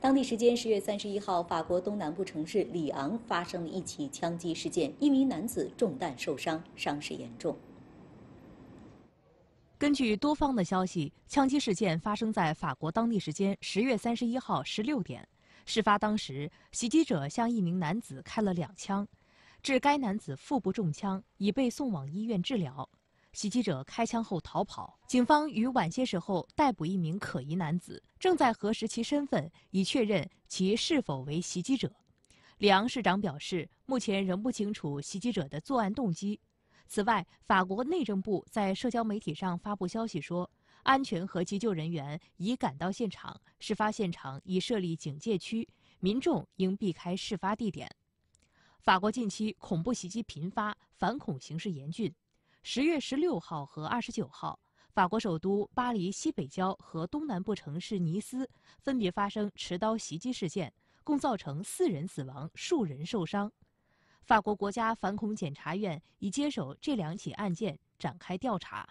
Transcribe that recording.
当地时间十月三十一号，法国东南部城市里昂发生了一起枪击事件，一名男子中弹受伤，伤势严重。根据多方的消息，枪击事件发生在法国当地时间十月三十一号十六点。事发当时，袭击者向一名男子开了两枪，致该男子腹部中枪，已被送往医院治疗。袭击者开枪后逃跑，警方于晚些时候逮捕一名可疑男子，正在核实其身份，以确认其是否为袭击者。里昂市长表示，目前仍不清楚袭击者的作案动机。此外，法国内政部在社交媒体上发布消息说，安全和急救人员已赶到现场，事发现场已设立警戒区，民众应避开事发地点。法国近期恐怖袭击频发，反恐形势严峻。十月十六号和二十九号，法国首都巴黎西北郊和东南部城市尼斯分别发生持刀袭击事件，共造成四人死亡、数人受伤。法国国家反恐检察院已接手这两起案件，展开调查。